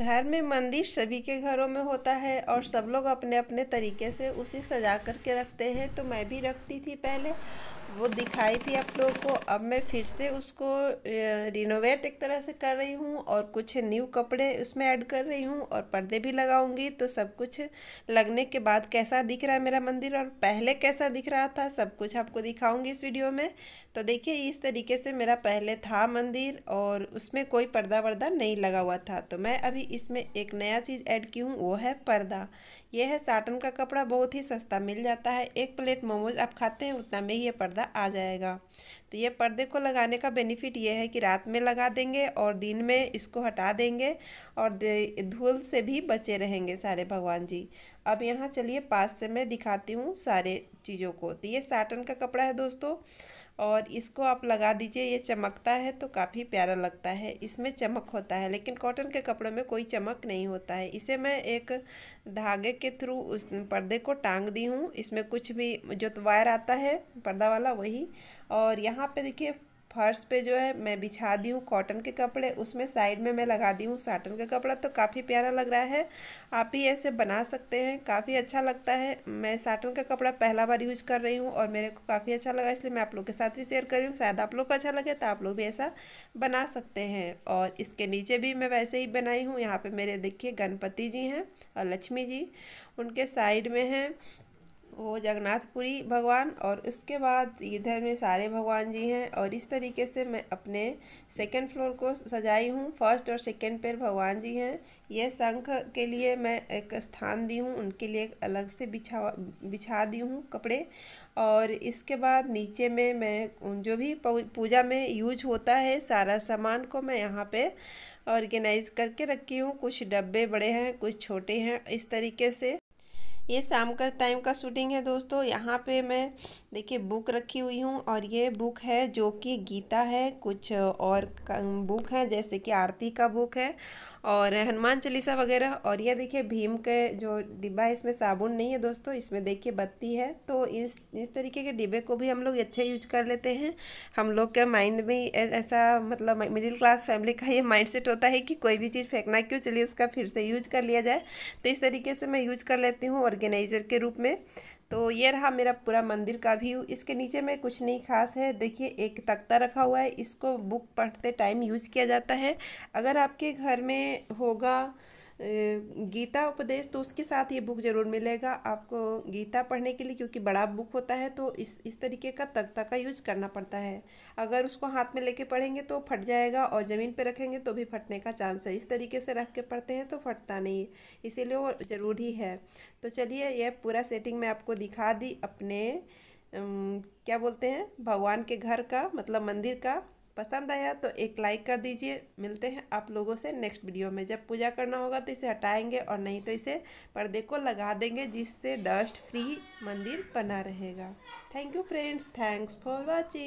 घर में मंदिर सभी के घरों में होता है और सब लोग अपने अपने तरीके से उसे सजा करके रखते हैं तो मैं भी रखती थी पहले वो दिखाई थी आप लोगों को अब मैं फिर से उसको रिनोवेट एक तरह से कर रही हूँ और कुछ न्यू कपड़े उसमें ऐड कर रही हूँ और पर्दे भी लगाऊंगी तो सब कुछ लगने के बाद कैसा दिख रहा है मेरा मंदिर और पहले कैसा दिख रहा था सब कुछ आपको दिखाऊंगी इस वीडियो में तो देखिए इस तरीके से मेरा पहले था मंदिर और उसमें कोई पर्दा वर्दा नहीं लगा हुआ था तो मैं अभी इसमें एक नया चीज़ ऐड की हूँ वो है पर्दा यह है साटन का कपड़ा बहुत ही सस्ता मिल जाता है एक प्लेट मोमोज आप खाते हैं उतना में ही ये पर्दा पर्दा आ जाएगा तो ये पर्दे को लगाने का बेनिफिट ये है कि रात में लगा देंगे और दिन में इसको हटा देंगे और धूल से भी बचे रहेंगे सारे भगवान जी अब यहाँ चलिए पास से मैं दिखाती हूँ सारे चीज़ों को तो ये साटन का कपड़ा है दोस्तों और इसको आप लगा दीजिए ये चमकता है तो काफ़ी प्यारा लगता है इसमें चमक होता है लेकिन कॉटन के कपड़ों में कोई चमक नहीं होता है इसे मैं एक धागे के थ्रू उस पर्दे को टांग दी हूँ इसमें कुछ भी जो वायर आता है पर्दा वाला वही और यहाँ पे देखिए फर्श पे जो है मैं बिछा दी हूँ कॉटन के कपड़े उसमें साइड में मैं लगा दी हूँ साटन का कपड़ा तो काफ़ी प्यारा लग रहा है आप ही ऐसे बना सकते हैं काफ़ी अच्छा लगता है मैं साटन का कपड़ा पहला बार यूज कर रही हूँ और मेरे को काफ़ी अच्छा लगा इसलिए मैं आप लोग के साथ भी शेयर कर रही हूँ शायद आप लोग को अच्छा लगे तो आप लोग भी ऐसा बना सकते हैं और इसके नीचे भी मैं वैसे ही बनाई हूँ यहाँ पर मेरे देखिए गणपति जी हैं और लक्ष्मी जी उनके साइड में हैं वो जगन्नाथपुरी भगवान और उसके बाद इधर में सारे भगवान जी हैं और इस तरीके से मैं अपने सेकंड फ्लोर को सजाई हूँ फर्स्ट और सेकंड पर भगवान जी हैं ये शंख के लिए मैं एक स्थान दी हूँ उनके लिए एक अलग से बिछा बिछा दी हूँ कपड़े और इसके बाद नीचे में मैं जो भी पूजा में यूज होता है सारा सामान को मैं यहाँ पर ऑर्गेनाइज करके रखी हूँ कुछ डब्बे बड़े हैं कुछ छोटे हैं इस तरीके से ये शाम का टाइम का शूटिंग है दोस्तों यहाँ पे मैं देखिए बुक रखी हुई हूँ और ये बुक है जो कि गीता है कुछ और बुक है जैसे कि आरती का बुक है और हनुमान चालीसा वगैरह और यह देखिए भीम के जो डिब्बा है इसमें साबुन नहीं है दोस्तों इसमें देखिए बत्ती है तो इस इस तरीके के डिब्बे को भी हम लोग अच्छे यूज कर लेते हैं हम लोग के माइंड में ऐसा मतलब मिडिल क्लास फैमिली का ये माइंड सेट होता है कि कोई भी चीज़ फेंकना क्यों चलिए उसका फिर से यूज कर लिया जाए तो इस तरीके से मैं यूज कर लेती हूँ ऑर्गेनाइज़र के रूप में तो ये रहा मेरा पूरा मंदिर का व्यू इसके नीचे में कुछ नहीं खास है देखिए एक तख्ता रखा हुआ है इसको बुक पढ़ते टाइम यूज़ किया जाता है अगर आपके घर में होगा गीता उपदेश तो उसके साथ ये बुक जरूर मिलेगा आपको गीता पढ़ने के लिए क्योंकि बड़ा बुक होता है तो इस इस तरीके का तख्ता का यूज करना पड़ता है अगर उसको हाथ में लेके पढ़ेंगे तो फट जाएगा और ज़मीन पे रखेंगे तो भी फटने का चांस है इस तरीके से रख के पढ़ते हैं तो फटता नहीं इसीलिए वो ज़रूरी है तो चलिए यह पूरा सेटिंग मैं आपको दिखा दी अपने क्या बोलते हैं भगवान के घर का मतलब मंदिर का पसंद आया तो एक लाइक कर दीजिए मिलते हैं आप लोगों से नेक्स्ट वीडियो में जब पूजा करना होगा तो इसे हटाएंगे और नहीं तो इसे पर्दे को लगा देंगे जिससे डस्ट फ्री मंदिर बना रहेगा thank you friends thanks for watching